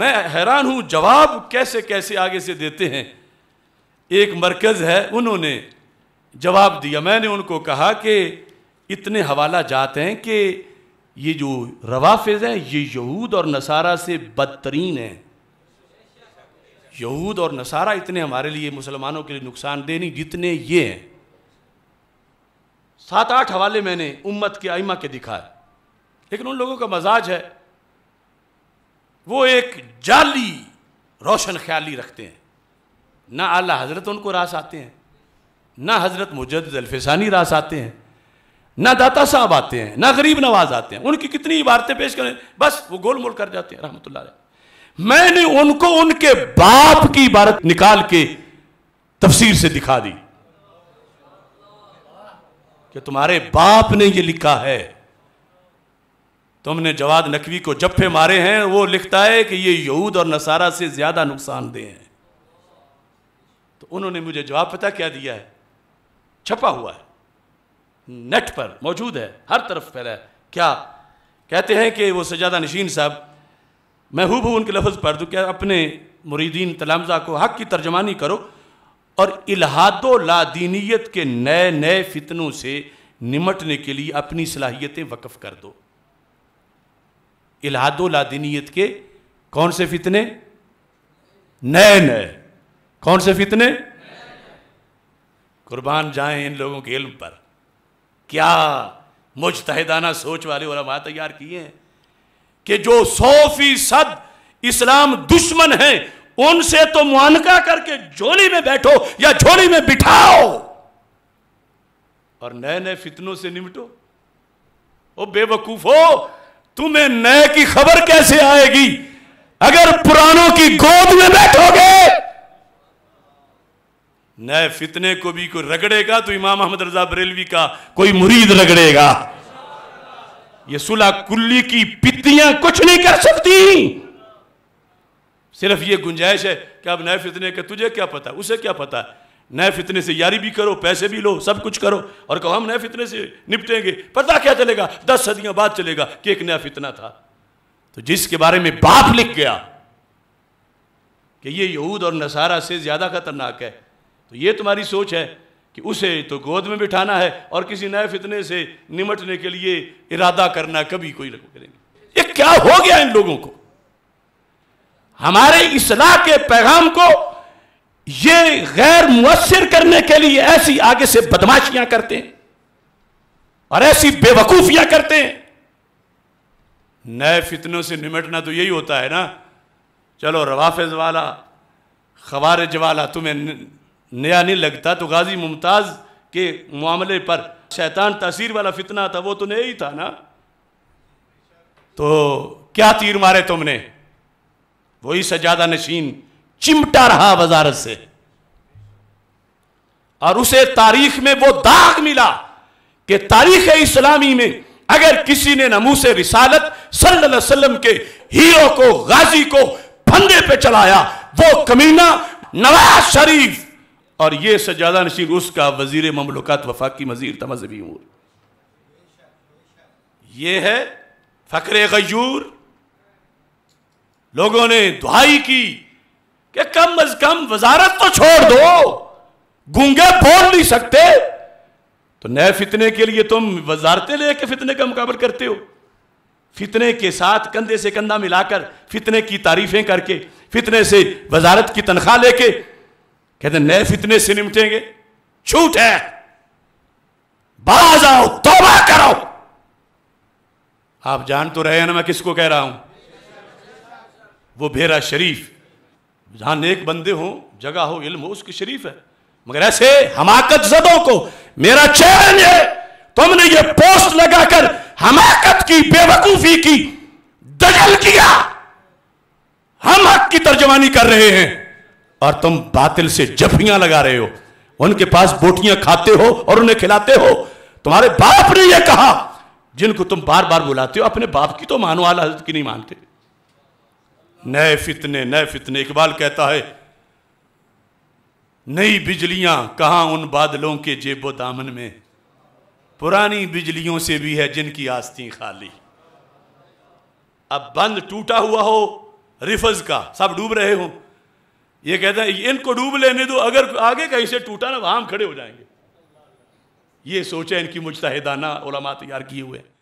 मैं हैरान हूं जवाब कैसे कैसे आगे से देते हैं एक मरकज़ है उन्होंने जवाब दिया मैंने उनको कहा कि इतने हवाला जाते हैं कि ये जो रवाफिज हैं ये यहूद और नसारा से बदतरीन हैं यहूद और नसारा इतने हमारे लिए मुसलमानों के लिए नुकसानदेह नहीं जितने ये हैं सात आठ हवाले मैंने उम्मत के आइमा के दिखाए लेकिन उन लोगों का मजाज है वो एक जाली रोशन ख्याली रखते हैं ना आला हजरत उनको रास आते हैं ना हजरत मुजद अल्फिसानी रास आते हैं ना दाता साहब आते हैं ना गरीब नवाज आते हैं उनकी कितनी इबारतें पेश करें बस वो गोल मोल कर जाते हैं रहमत मैंने उनको उनके बाप की इबारत निकाल के तफसीर से दिखा दी कि तुम्हारे बाप ने ये लिखा है तो हमने जवाद नकवी को जप्फे मारे हैं वो लिखता है कि ये यहूद और नसारा से ज़्यादा नुकसानदेह हैं तो उन्होंने मुझे जवाब पता क्या दिया है छपा हुआ है नेट पर मौजूद है हर तरफ फैला है क्या कहते हैं कि वो सजादा नशीन साहब मैं हूँ उनके लफ्ज़ पर दू क्या अपने मुरीदीन तलामजा को हक की तर्जमानी करो और इलाहादो लादीनीत के नए नए फितनों से निमटने के लिए अपनी सलाहियतें वक़ कर दो इलाहादोलादिनीत के कौन से फितने नए नए कौन से फितने कुर्बान जाएं इन लोगों के इल्म पर क्या तहदाना सोच वाले उलमा तैयार किए हैं कि जो सौ फीसद इस्लाम दुश्मन हैं उनसे तो मुआनका करके झोली में बैठो या झोली में बिठाओ और नए नए फितनों से निपटो ओ बेवकूफ हो तुम्हें नए की खबर कैसे आएगी अगर पुरानों की गोद में बैठोगे नए फितने को भी कोई रगड़ेगा तो इमाम अहमद रजा बरेलवी का कोई मुरीद रगड़ेगा ये सुला कुल्ली की पित्तियां कुछ नहीं कर सकती सिर्फ ये गुंजाइश है कि अब नए फितने का तुझे क्या पता उसे क्या पता है नए फितने से यारी भी करो पैसे भी लो सब कुछ करो और कहो हम नए फितने से निपटेंगे पता क्या चलेगा दस सदियां बाद चलेगा कि एक नया फितना था तो जिसके बारे में बाप लिख गया कि ये यहूद और नसारा से ज़्यादा खतरनाक है तो ये तुम्हारी सोच है कि उसे तो गोद में बिठाना है और किसी नए फितने से निमटने के लिए इरादा करना कभी कोई करेंगे ये क्या हो गया इन लोगों को हमारे इसलाह के पैगाम को ये गैर मुसर करने के लिए ऐसी आगे से बदमाशियां करते हैं और ऐसी बेवकूफियां करते हैं नए फितनों से निमटना तो यही होता है ना चलो रवाफज वाला खबारज वाला तुम्हें नया नहीं लगता तो गाजी मुमताज के मामले पर शैतान तसीर वाला फितना था वो तो नहीं था ना तो क्या तीर मारे तुमने वही सजादा नशीन चिमटा रहा वजारत से और उसे तारीख में वो दाग मिला कि तारीख इस्लामी में अगर किसी ने नमू से रिसालत सल्लम के हीरो को गाजी को फंदे पे चलाया वो कमीना नवाज शरीफ और ये सजादा नशीर उसका वजीर ममलुकात वफाकी मजीर था मजहबी उमूर ये है फ़कर गयूर लोगों ने दुहाई की कि कम अज कम वजारत तो छोड़ दो गूंगे बोल नहीं सकते तो नए फितने के लिए तुम वजारतें लेके फितने का मुकाबला करते हो फितने के साथ कंधे से कंधा मिलाकर फितने की तारीफें करके फितने से वजारत की तनख्वाह लेके कहते नए फितने से निपटेंगे छूट है बाज आओ तोबा करो आप जान तो रहे हैं ना मैं किसको कह रहा हूं वो भेरा शरीफ जहां नेक बंदे हो जगह हो इल्म हो उसकी शरीफ है मगर ऐसे हमाकत जदों को मेरा चैलेंज है तुमने ये पोस्ट लगाकर हमाकत की बेवकूफी की दजल किया हम हक की तर्जमानी कर रहे हैं और तुम बातिल से जफियां लगा रहे हो उनके पास बोटियां खाते हो और उन्हें खिलाते हो तुम्हारे बाप ने यह कहा जिनको तुम बार बार बुलाते हो अपने बाप की तो मानो आला की नहीं मानते नए फितने नए फितने इकबाल कहता है नई बिजलियां कहां उन बादलों के जेबो दामन में पुरानी बिजलियों से भी है जिनकी आस्ती खाली अब बंद टूटा हुआ हो रिफज का सब डूब रहे हो ये कहते हैं इनको डूब लेने दो अगर आगे कहीं से टूटा ना वहां हम खड़े हो जाएंगे ये सोचे इनकी ओलामा तैयार किए हुए हैं